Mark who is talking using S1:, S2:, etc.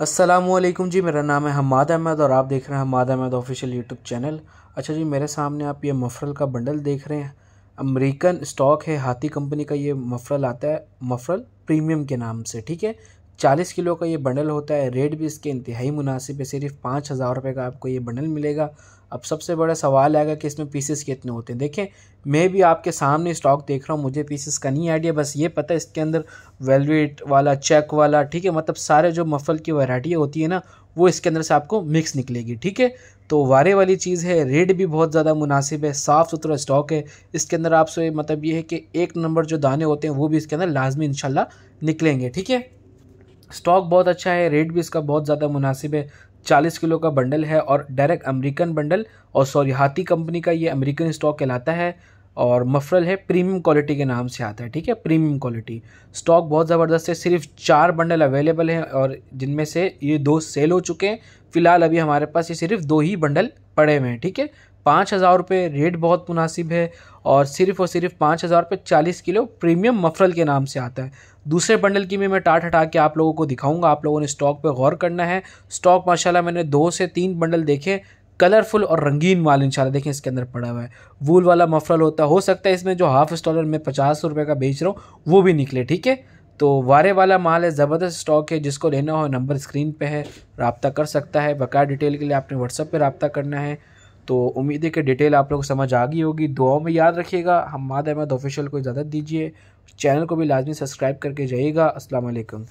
S1: असलम जी मेरा नाम है हमाद अहमद और आप देख रहे हैं Hamad Ahmad official YouTube channel अच्छा जी मेरे सामने आप ये मफरल का बंडल देख रहे हैं अमेरिकन स्टॉक है हाथी कंपनी का ये मफरल आता है मफरल प्रीमियम के नाम से ठीक है चालीस किलो का ये बंडल होता है रेट भी इसके इंतहाई मुनासिब है सिर्फ पाँच हज़ार रुपये का आपको ये बंडल मिलेगा अब सबसे बड़ा सवाल आएगा कि इसमें पीसेस कितने होते हैं देखें मैं भी आपके सामने स्टॉक देख रहा हूँ मुझे पीसेस का नहीं आइडिया बस ये पता है इसके अंदर वेलवेट वाला चेक वाला ठीक है मतलब सारे जो मफल की वैराइटियाँ होती है ना वो इसके अंदर से आपको मिक्स निकलेगी ठीक है तो वारे वाली चीज़ है रेट भी बहुत ज़्यादा मुनासिब है साफ़ सुथरा स्टॉक है इसके अंदर आपसे मतलब ये है कि एक नंबर जो दाने होते हैं वो भी इसके अंदर लाजमी इन निकलेंगे ठीक है स्टॉक बहुत अच्छा है रेट भी इसका बहुत ज़्यादा मुनासिब है चालीस किलो का बंडल है और डायरेक्ट अमेरिकन बंडल और सॉरी हाथी कंपनी का ये अमेरिकन स्टॉक कहलाता है और मफरल है प्रीमियम क्वालिटी के नाम से आता है ठीक है प्रीमियम क्वालिटी स्टॉक बहुत ज़बरदस्त है सिर्फ चार बंडल अवेलेबल हैं और जिनमें से ये दो सेल हो चुके हैं फिलहाल अभी हमारे पास ये सिर्फ दो ही बंडल पड़े हुए हैं ठीक है पाँच हज़ार रुपये रेट बहुत मुनासिब है और सिर्फ़ और सिर्फ पाँच हज़ार रुपये चालीस किलो प्रीमियम मफरल के नाम से आता है दूसरे बंडल की भी मैं टाट हटा के आप लोगों को दिखाऊंगा आप लोगों ने स्टॉक पे गौर करना है स्टॉक माशाल्लाह मैंने दो से तीन बंडल देखे कलरफुल और रंगीन माल इंशाल्लाह देखें इसके अंदर पड़ा हुआ है वूल वाला मफरल होता हो सकता है इसमें जो हाफ स्टॉलर मैं पचास रुपये का बेच रहा हूँ वो भी निकले ठीक है तो वारे वाला माल है ज़बरदस्त स्टॉक है जिसको लेना हो नंबर स्क्रीन पर है रबता कर सकता है बकाया डिटेल के लिए आपने व्हाट्सअप पर रबता करना है तो उम्मीद है कि डिटेल आप लोग समझ आ गई होगी दुआओं में याद रखिएगा हम माद अहमद ऑफिशियल को इजाज़त दीजिए चैनल को भी लाजमी सब्सक्राइब करके जाइएगा असल